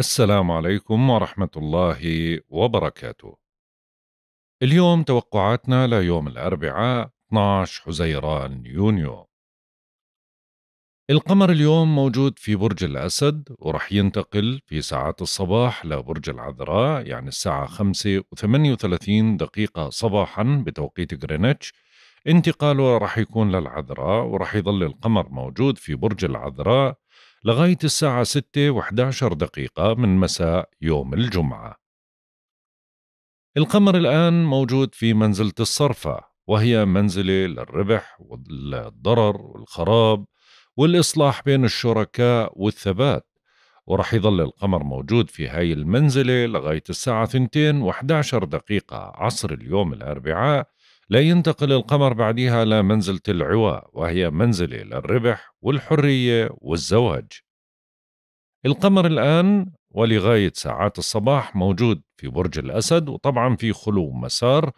السلام عليكم ورحمة الله وبركاته. اليوم توقعاتنا ليوم الأربعاء 12 حزيران يونيو. القمر اليوم موجود في برج الأسد ورح ينتقل في ساعات الصباح لبرج العذراء يعني الساعة 5 و38 دقيقة صباحا بتوقيت غرينتش انتقاله رح يكون للعذراء ورح يظل القمر موجود في برج العذراء لغاية الساعة 6 و11 دقيقة من مساء يوم الجمعة القمر الآن موجود في منزلة الصرفة وهي منزلة للربح والضرر والخراب والإصلاح بين الشركاء والثبات ورح يظل القمر موجود في هاي المنزلة لغاية الساعة 2 و11 دقيقة عصر اليوم الأربعاء لا ينتقل القمر بعدها لمنزلة العواء وهي منزلة للربح والحرية والزواج القمر الآن ولغاية ساعات الصباح موجود في برج الأسد وطبعا في خلو مسار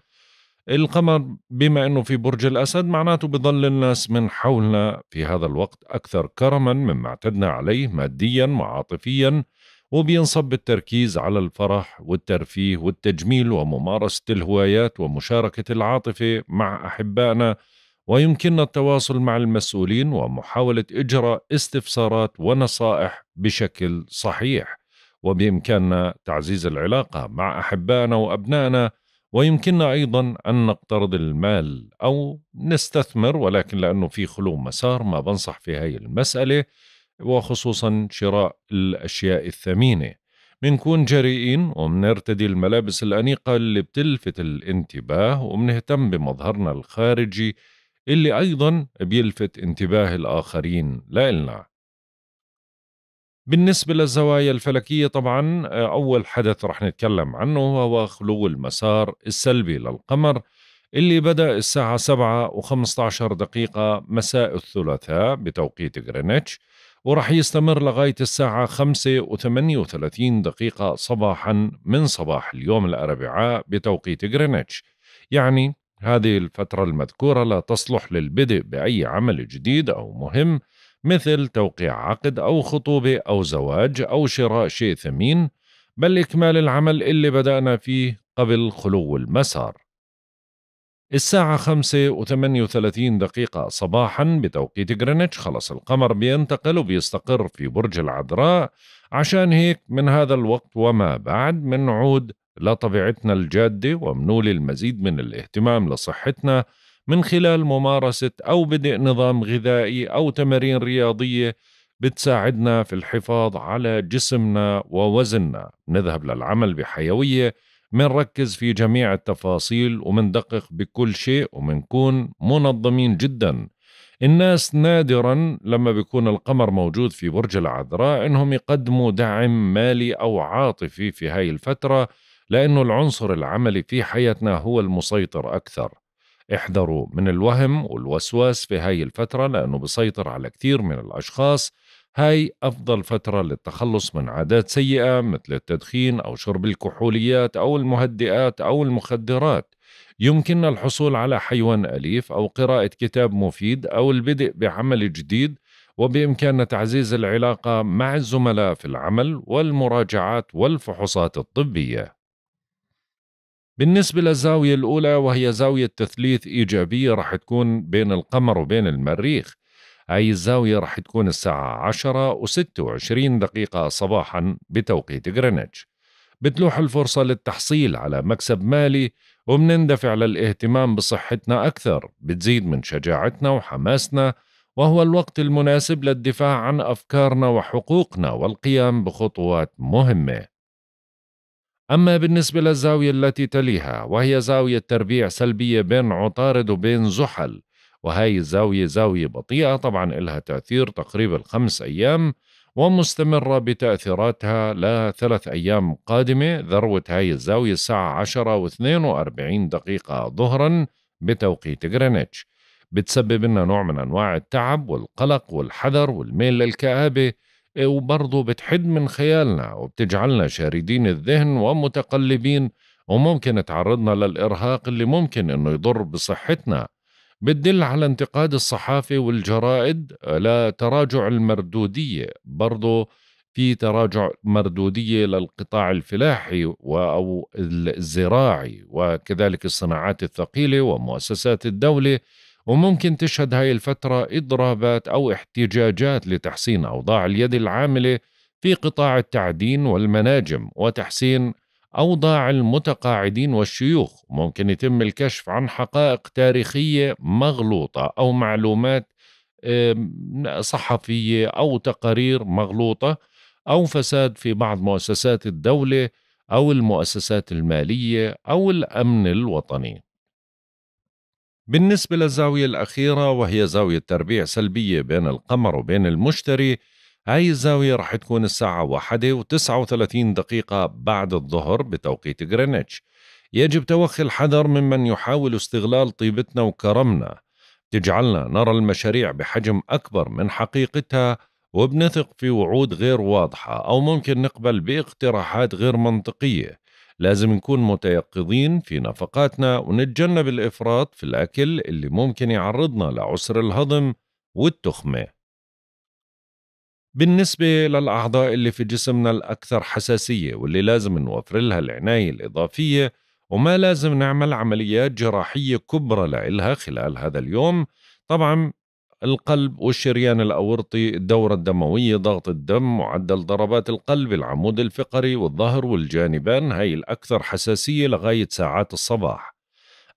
القمر بما أنه في برج الأسد معناته بظل الناس من حولنا في هذا الوقت أكثر كرما مما اعتدنا عليه ماديا وعاطفيا وبينصب بالتركيز على الفرح والترفيه والتجميل وممارسة الهوايات ومشاركة العاطفة مع أحبائنا ويمكننا التواصل مع المسؤولين ومحاولة إجراء استفسارات ونصائح بشكل صحيح وبإمكاننا تعزيز العلاقة مع أحبائنا وأبنائنا ويمكننا أيضا أن نقترض المال أو نستثمر ولكن لأنه في خلو مسار ما بنصح في هذه المسألة وخصوصا شراء الأشياء الثمينة منكون جريئين ومنرتدي الملابس الأنيقة اللي بتلفت الانتباه ومنهتم بمظهرنا الخارجي اللي أيضا بيلفت انتباه الآخرين لإلنا بالنسبة للزوايا الفلكية طبعا أول حدث رح نتكلم عنه هو خلو المسار السلبي للقمر اللي بدأ الساعة 7 و15 دقيقة مساء الثلاثاء بتوقيت غرينتش ورح يستمر لغاية الساعة 5 و 38 دقيقة صباحا من صباح اليوم الأربعاء بتوقيت غرينتش يعني هذه الفترة المذكورة لا تصلح للبدء بأي عمل جديد أو مهم مثل توقيع عقد أو خطوبة أو زواج أو شراء شيء ثمين بل إكمال العمل اللي بدأنا فيه قبل خلو المسار الساعة خمسة و وثلاثين دقيقة صباحا بتوقيت غرينتش خلص القمر بينتقل وبيستقر في برج العذراء عشان هيك من هذا الوقت وما بعد منعود لطبيعتنا الجادة ومنول المزيد من الاهتمام لصحتنا من خلال ممارسة أو بدء نظام غذائي أو تمارين رياضية بتساعدنا في الحفاظ على جسمنا ووزننا نذهب للعمل بحيوية منركز في جميع التفاصيل ومندقق بكل شيء ومنكون منظمين جدا الناس نادرا لما بيكون القمر موجود في برج العذراء انهم يقدموا دعم مالي او عاطفي في هاي الفتره لانه العنصر العملي في حياتنا هو المسيطر اكثر احذروا من الوهم والوسواس في هاي الفترة لأنه بيسيطر على كثير من الأشخاص هاي أفضل فترة للتخلص من عادات سيئة مثل التدخين أو شرب الكحوليات أو المهدئات أو المخدرات يمكننا الحصول على حيوان أليف أو قراءة كتاب مفيد أو البدء بعمل جديد وبإمكاننا تعزيز العلاقة مع الزملاء في العمل والمراجعات والفحوصات الطبية بالنسبة للزاوية الأولى وهي زاوية تثليث إيجابية راح تكون بين القمر وبين المريخ أي الزاوية راح تكون الساعة 10 و26 دقيقة صباحا بتوقيت غرينتش بتلوح الفرصة للتحصيل على مكسب مالي وبنندفع للاهتمام بصحتنا أكثر بتزيد من شجاعتنا وحماسنا وهو الوقت المناسب للدفاع عن أفكارنا وحقوقنا والقيام بخطوات مهمة أما بالنسبة للزاوية التي تليها وهي زاوية تربيع سلبية بين عطارد وبين زحل وهاي الزاوية زاوية بطيئة طبعا إلها تأثير تقريبا خمس أيام ومستمرة بتأثيراتها لثلاث أيام قادمة ذروة هاي الزاوية الساعة 10 و 42 دقيقة ظهرا بتوقيت غرينتش بتسبب لنا نوع من أنواع التعب والقلق والحذر والميل للكآبة وبرضه بتحد من خيالنا وبتجعلنا شاردين الذهن ومتقلبين وممكن تعرضنا للإرهاق اللي ممكن أنه يضر بصحتنا بتدل على انتقاد الصحافة والجرائد لتراجع المردودية برضو في تراجع مردودية للقطاع الفلاحي أو الزراعي وكذلك الصناعات الثقيلة ومؤسسات الدولة وممكن تشهد هاي الفترة إضرابات أو احتجاجات لتحسين أوضاع اليد العاملة في قطاع التعدين والمناجم وتحسين أوضاع المتقاعدين والشيوخ ممكن يتم الكشف عن حقائق تاريخية مغلوطة أو معلومات صحفية أو تقارير مغلوطة أو فساد في بعض مؤسسات الدولة أو المؤسسات المالية أو الأمن الوطني بالنسبة للزاوية الأخيرة وهي زاوية تربيع سلبية بين القمر وبين المشتري هاي الزاوية رح تكون الساعة واحدة وتسعة وثلاثين دقيقة بعد الظهر بتوقيت غرينتش يجب توخي الحذر ممن يحاول استغلال طيبتنا وكرمنا تجعلنا نرى المشاريع بحجم أكبر من حقيقتها وبنثق في وعود غير واضحة أو ممكن نقبل باقتراحات غير منطقية لازم نكون متيقظين في نفقاتنا ونتجنب الإفراط في الأكل اللي ممكن يعرضنا لعسر الهضم والتخمة بالنسبة للأعضاء اللي في جسمنا الأكثر حساسية واللي لازم نوفر لها العناية الإضافية وما لازم نعمل عمليات جراحية كبرى لإلها خلال هذا اليوم طبعا القلب والشريان الأورطي الدورة الدموية ضغط الدم معدل ضربات القلب العمود الفقري والظهر والجانبان هاي الأكثر حساسية لغاية ساعات الصباح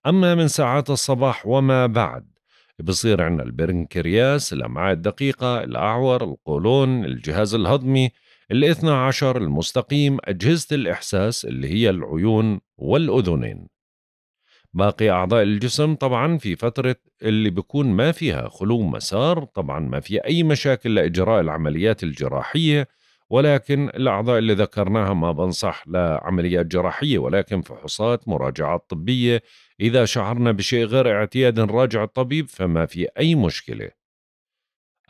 أما من ساعات الصباح وما بعد بصير عندنا البنكرياس الأمعاء الدقيقة الأعور القولون الجهاز الهضمي الاثنى عشر المستقيم أجهزة الإحساس اللي هي العيون والأذنين باقي أعضاء الجسم طبعا في فترة اللي بكون ما فيها خلو مسار طبعا ما في أي مشاكل لإجراء العمليات الجراحية ولكن الأعضاء اللي ذكرناها ما بنصح لعمليات جراحية ولكن فحوصات مراجعات طبية إذا شعرنا بشيء غير اعتياد نراجع الطبيب فما في أي مشكلة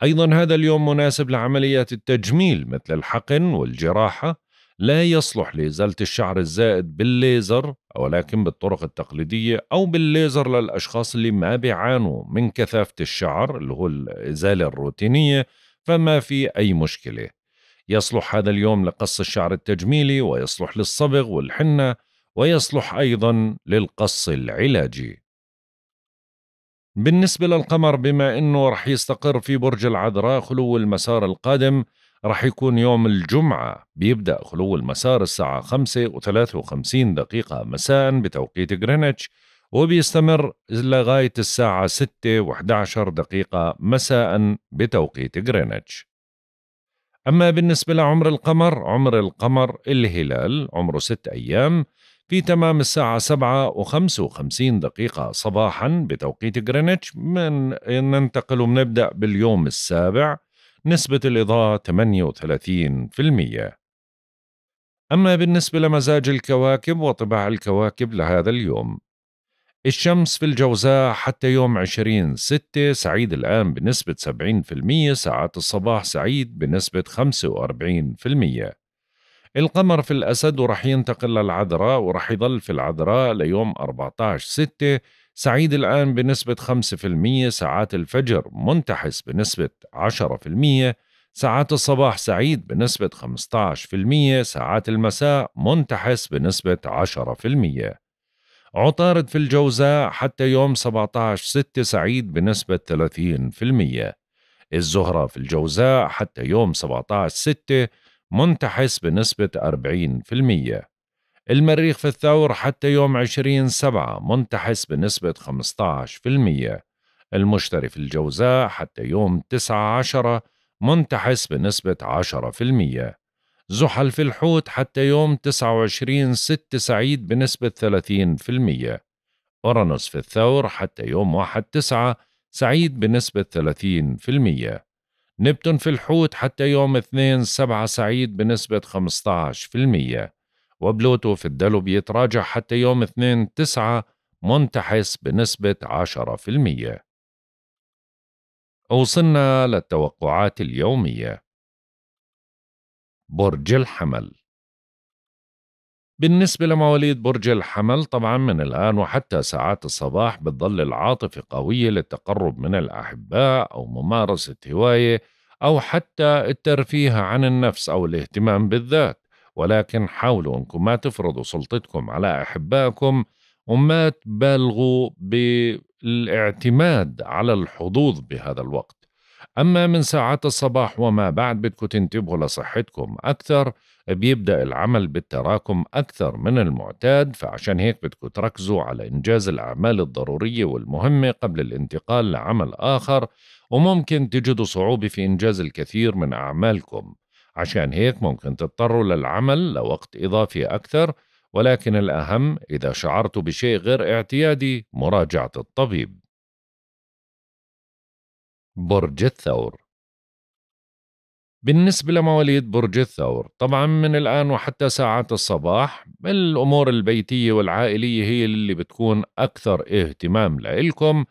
أيضا هذا اليوم مناسب لعمليات التجميل مثل الحقن والجراحة لا يصلح لإزالة الشعر الزائد بالليزر ولكن بالطرق التقليدية أو بالليزر للأشخاص اللي ما بيعانوا من كثافة الشعر اللي هو الإزالة الروتينية فما في أي مشكلة يصلح هذا اليوم لقص الشعر التجميلي ويصلح للصبغ والحنة ويصلح أيضا للقص العلاجي بالنسبة للقمر بما أنه رح يستقر في برج العذراء خلو المسار القادم رح يكون يوم الجمعة بيبدأ خلو المسار الساعة 5 و53 دقيقة مساء بتوقيت غرينتش وبيستمر لغاية الساعة 6 و11 دقيقة مساء بتوقيت غرينتش أما بالنسبة لعمر القمر عمر القمر الهلال عمره ست أيام في تمام الساعة سبعة وخمس وخمسين دقيقة صباحا بتوقيت غرينتش من ننتقل ونبدأ باليوم السابع نسبة الإضاءة 38% أما بالنسبة لمزاج الكواكب وطباع الكواكب لهذا اليوم الشمس في الجوزاء حتى يوم 20 ستة سعيد الآن بنسبة 70% ساعات الصباح سعيد بنسبة 45% القمر في الأسد ورح ينتقل للعذراء ورح يظل في العذراء ليوم 14 ستة سعيد الآن بنسبة 5% ساعات الفجر منتحس بنسبة 10% ساعات الصباح سعيد بنسبة 15% ساعات المساء منتحس بنسبة 10% عطارد في الجوزاء حتى يوم 17 6 سعيد بنسبة 30% الزهرة في الجوزاء حتى يوم 17 6 منتحس بنسبة 40% المريخ في الثور حتى يوم 20 7 منتحس بنسبة 15% المشتري في الجوزاء حتى يوم 9 10 منتحس بنسبة 10% زحل في الحوت حتى يوم 29 6 سعيد بنسبة 30% أورانوس في الثور حتى يوم 1 9 سعيد بنسبة 30% نبتون في الحوت حتى يوم 2 7 سعيد بنسبة 15% وبلوتو في الدلو بيتراجع حتى يوم 2 9 منتحس بنسبة 10% وصلنا للتوقعات اليوميه برج الحمل بالنسبة لمواليد برج الحمل طبعا من الآن وحتى ساعات الصباح بتظل العاطفة قوية للتقرب من الأحباء أو ممارسة هواية أو حتى الترفيه عن النفس أو الاهتمام بالذات ولكن حاولوا أنكم ما تفرضوا سلطتكم على أحبائكم وما تبالغوا بالاعتماد على الحظوظ بهذا الوقت أما من ساعات الصباح وما بعد بدكم تنتبهوا لصحتكم أكثر بيبدأ العمل بالتراكم أكثر من المعتاد فعشان هيك بدكم تركزوا على إنجاز الأعمال الضرورية والمهمة قبل الانتقال لعمل آخر وممكن تجدوا صعوبة في إنجاز الكثير من أعمالكم عشان هيك ممكن تضطروا للعمل لوقت إضافي أكثر ولكن الأهم إذا شعرتوا بشيء غير اعتيادي مراجعة الطبيب برج الثور بالنسبة لمواليد برج الثور طبعا من الآن وحتى ساعات الصباح الأمور البيتية والعائلية هي اللي بتكون أكثر اهتمام لإلكم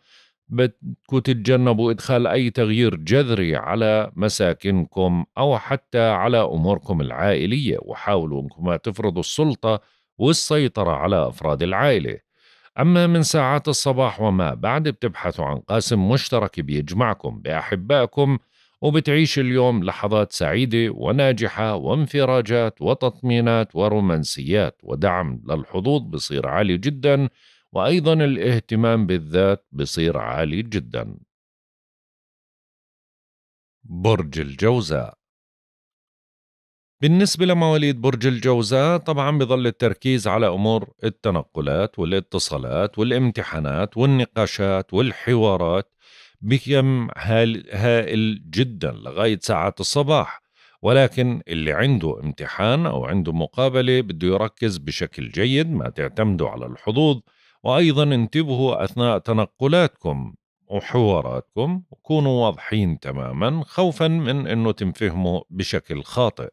بدكم تتجنبوا إدخال أي تغيير جذري على مساكنكم أو حتى على أموركم العائلية وحاولوا أنكم تفرضوا السلطة والسيطرة على أفراد العائلة أما من ساعات الصباح وما بعد بتبحثوا عن قاسم مشترك بيجمعكم بأحبائكم وبتعيش اليوم لحظات سعيدة وناجحة وانفراجات وتطمينات ورومانسيات ودعم للحظوظ بصير عالي جدا وأيضا الاهتمام بالذات بصير عالي جدا برج الجوزاء بالنسبة لمواليد برج الجوزاء طبعا بظل التركيز على أمور التنقلات والاتصالات والامتحانات والنقاشات والحوارات بكم هائل جدا لغاية ساعات الصباح ولكن اللي عنده امتحان أو عنده مقابلة بده يركز بشكل جيد ما تعتمدوا على الحظوظ وأيضا انتبهوا أثناء تنقلاتكم وحواراتكم وكونوا واضحين تماما خوفا من أنه تنفهموا بشكل خاطئ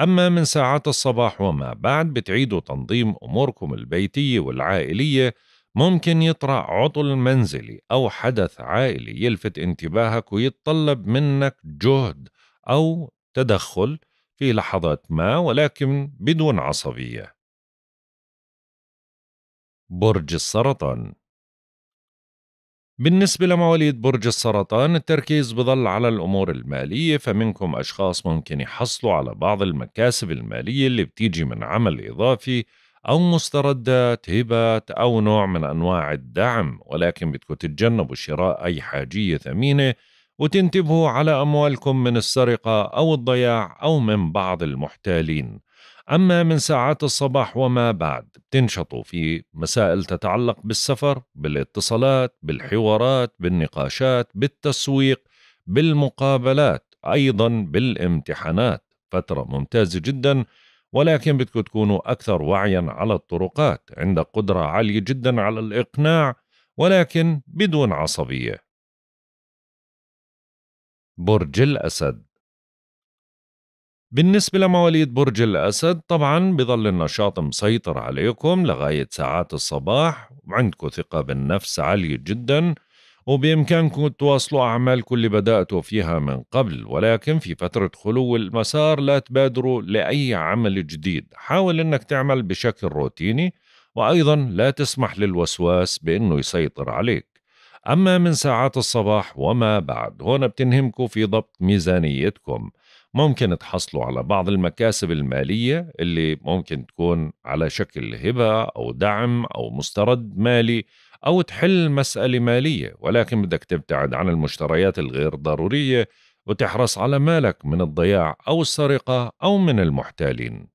أما من ساعات الصباح وما بعد بتعيدوا تنظيم أموركم البيتية والعائلية ممكن يطرأ عطل منزلي أو حدث عائلي يلفت انتباهك ويتطلب منك جهد أو تدخل في لحظات ما ولكن بدون عصبية برج السرطان بالنسبة لمواليد برج السرطان التركيز بظل على الأمور المالية فمنكم أشخاص ممكن يحصلوا على بعض المكاسب المالية اللي بتيجي من عمل إضافي أو مستردات هبات أو نوع من أنواع الدعم ولكن بدكم تتجنبوا شراء أي حاجية ثمينة وتنتبهوا على أموالكم من السرقة أو الضياع أو من بعض المحتالين أما من ساعات الصباح وما بعد بتنشطوا في مسائل تتعلق بالسفر بالاتصالات بالحوارات بالنقاشات بالتسويق بالمقابلات أيضا بالامتحانات فترة ممتازة جدا ولكن بدكم تكونوا أكثر وعيا على الطرقات عندك قدرة عالية جدا على الإقناع ولكن بدون عصبية برج الأسد بالنسبة لمواليد برج الأسد طبعا بظل النشاط مسيطر عليكم لغاية ساعات الصباح وعندكم ثقة بالنفس عالية جدا وبإمكانكم تواصلوا أعمالكم اللي بدأتوا فيها من قبل ولكن في فترة خلو المسار لا تبادروا لأي عمل جديد حاول أنك تعمل بشكل روتيني وأيضا لا تسمح للوسواس بأنه يسيطر عليك أما من ساعات الصباح وما بعد هون بتنهمكم في ضبط ميزانيتكم ممكن تحصلوا على بعض المكاسب المالية اللي ممكن تكون على شكل هبة أو دعم أو مسترد مالي أو تحل مسألة مالية ولكن بدك تبتعد عن المشتريات الغير ضرورية وتحرص على مالك من الضياع أو السرقة أو من المحتالين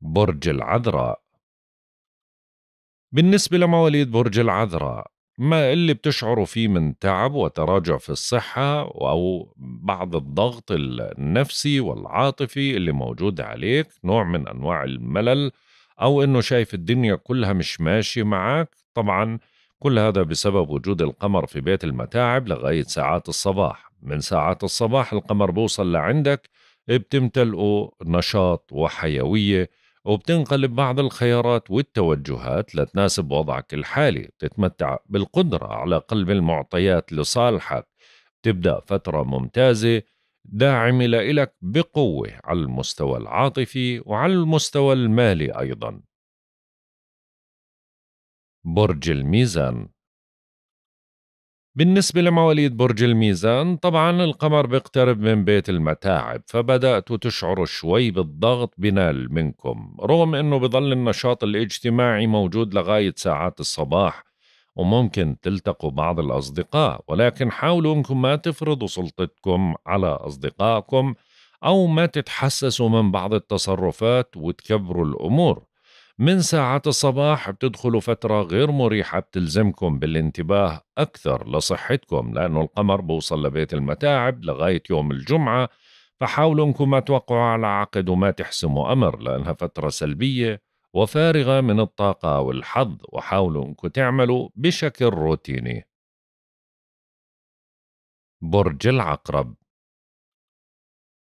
برج العذراء بالنسبة لمواليد برج العذراء ما اللي بتشعروا فيه من تعب وتراجع في الصحة أو بعض الضغط النفسي والعاطفي اللي موجود عليك نوع من أنواع الملل أو أنه شايف الدنيا كلها مش ماشية معك طبعا كل هذا بسبب وجود القمر في بيت المتاعب لغاية ساعات الصباح من ساعات الصباح القمر بوصل لعندك بتمتلئه نشاط وحيوية وبتنقلب بعض الخيارات والتوجهات لتناسب وضعك الحالي بتتمتع بالقدرة على قلب المعطيات لصالحك بتبدأ فترة ممتازة داعمة لإلك بقوة على المستوى العاطفي وعلى المستوى المالي أيضا برج الميزان بالنسبة لمواليد برج الميزان طبعا القمر بيقترب من بيت المتاعب فبدأتوا تشعروا شوي بالضغط بنال منكم رغم أنه بظل النشاط الاجتماعي موجود لغاية ساعات الصباح وممكن تلتقوا بعض الأصدقاء ولكن حاولوا أنكم ما تفرضوا سلطتكم على أصدقائكم أو ما تتحسسوا من بعض التصرفات وتكبروا الأمور من ساعات الصباح بتدخلوا فترة غير مريحة بتلزمكم بالانتباه أكثر لصحتكم لأنه القمر بوصل لبيت المتاعب لغاية يوم الجمعة فحاولوا انكم ما توقعوا على عقد وما تحسموا أمر لأنها فترة سلبية وفارغة من الطاقة والحظ وحاولوا انكم تعملوا بشكل روتيني برج العقرب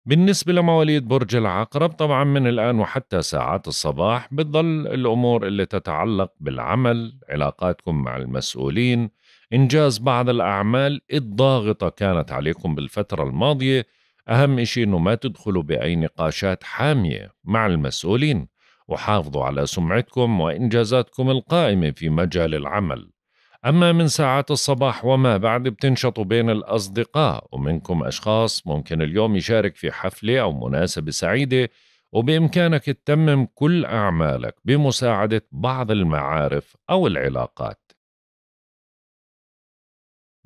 بالنسبة لمواليد برج العقرب طبعا من الآن وحتى ساعات الصباح بتضل الأمور اللي تتعلق بالعمل علاقاتكم مع المسؤولين إنجاز بعض الأعمال الضاغطة كانت عليكم بالفترة الماضية أهم إشي أنه ما تدخلوا بأي نقاشات حامية مع المسؤولين وحافظوا على سمعتكم وإنجازاتكم القائمة في مجال العمل أما من ساعات الصباح وما بعد بتنشطوا بين الأصدقاء ومنكم أشخاص ممكن اليوم يشارك في حفلة أو مناسبة سعيدة وبإمكانك تتمم كل أعمالك بمساعدة بعض المعارف أو العلاقات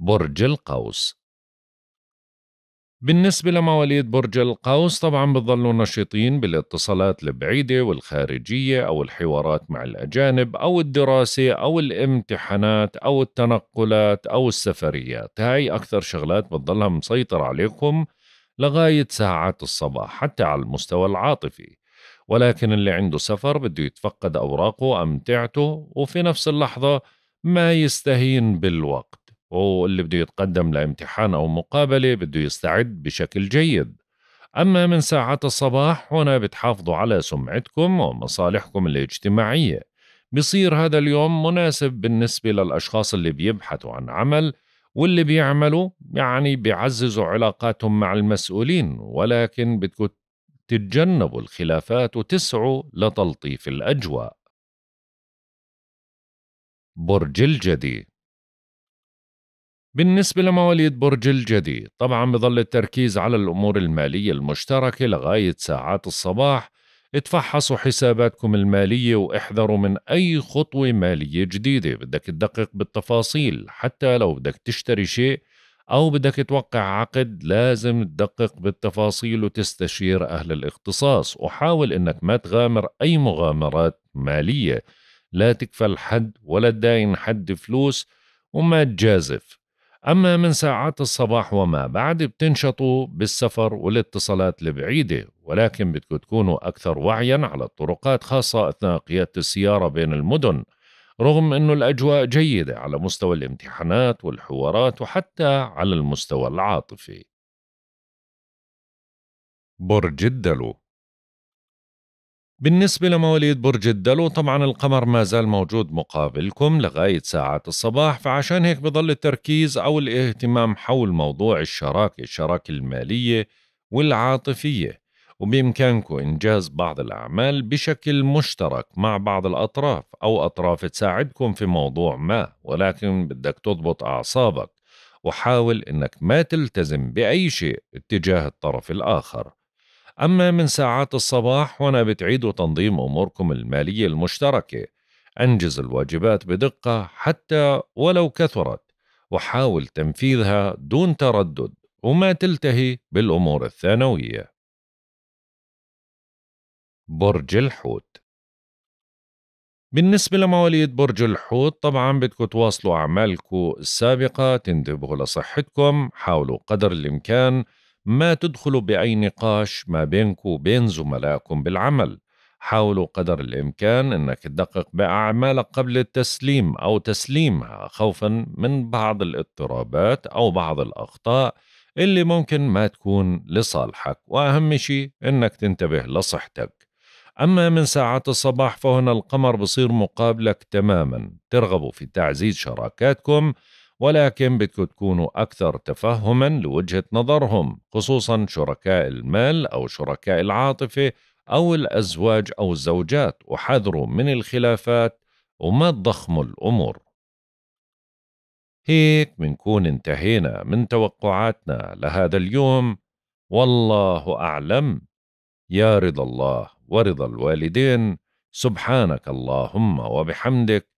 برج القوس بالنسبة لمواليد برج القوس طبعا بتظلوا نشيطين بالاتصالات البعيدة والخارجية أو الحوارات مع الأجانب أو الدراسة أو الامتحانات أو التنقلات أو السفريات هاي أكثر شغلات بتظلها مسيطر عليكم لغاية ساعات الصباح حتى على المستوى العاطفي ولكن اللي عنده سفر بده يتفقد أوراقه أمتعته وفي نفس اللحظة ما يستهين بالوقت واللي بده يتقدم لامتحان أو مقابلة بده يستعد بشكل جيد أما من ساعات الصباح هنا بتحافظوا على سمعتكم ومصالحكم الاجتماعية بصير هذا اليوم مناسب بالنسبة للأشخاص اللي بيبحثوا عن عمل واللي بيعملوا يعني بيعززوا علاقاتهم مع المسؤولين ولكن بدكم تتجنبوا الخلافات وتسعوا لتلطيف الأجواء برج الجدي بالنسبة لمواليد برج الجدي طبعا بظل التركيز على الأمور المالية المشتركة لغاية ساعات الصباح اتفحصوا حساباتكم المالية واحذروا من أي خطوة مالية جديدة بدك تدقق بالتفاصيل حتى لو بدك تشتري شيء أو بدك توقع عقد لازم تدقق بالتفاصيل وتستشير أهل الاختصاص وحاول أنك ما تغامر أي مغامرات مالية لا تكفل حد ولا تداين حد فلوس وما تجازف أما من ساعات الصباح وما بعد بتنشطوا بالسفر والاتصالات البعيدة ولكن بدكم تكونوا أكثر وعيا على الطرقات خاصة أثناء قيادة السيارة بين المدن رغم أنه الأجواء جيدة على مستوى الامتحانات والحوارات وحتى على المستوى العاطفي برج الدلو بالنسبة لمواليد برج الدلو طبعا القمر ما زال موجود مقابلكم لغاية ساعات الصباح فعشان هيك بضل التركيز أو الاهتمام حول موضوع الشراكة الشراكة المالية والعاطفية وبإمكانكم إنجاز بعض الأعمال بشكل مشترك مع بعض الأطراف أو أطراف تساعدكم في موضوع ما ولكن بدك تضبط أعصابك وحاول إنك ما تلتزم بأي شيء اتجاه الطرف الآخر أما من ساعات الصباح وأنا بتعيدوا تنظيم أموركم المالية المشتركة أنجز الواجبات بدقة حتى ولو كثرت وحاول تنفيذها دون تردد وما تلتهي بالأمور الثانوية برج الحوت بالنسبة لمواليد برج الحوت طبعا بدكم تواصلوا أعمالكم السابقة تنتبهوا لصحتكم حاولوا قدر الإمكان ما تدخل بأي نقاش ما بينك وبين زملائكم بالعمل حاولوا قدر الإمكان أنك تدقق بأعمالك قبل التسليم أو تسليمها خوفا من بعض الاضطرابات أو بعض الأخطاء اللي ممكن ما تكون لصالحك وأهم شيء أنك تنتبه لصحتك أما من ساعات الصباح فهنا القمر بصير مقابلك تماما ترغبوا في تعزيز شراكاتكم ولكن بدكم تكونوا أكثر تفهما لوجهة نظرهم خصوصا شركاء المال أو شركاء العاطفة أو الأزواج أو الزوجات وحذروا من الخلافات وما تضخموا الأمور هيك منكون انتهينا من توقعاتنا لهذا اليوم والله أعلم يا رضا الله ورضا الوالدين سبحانك اللهم وبحمدك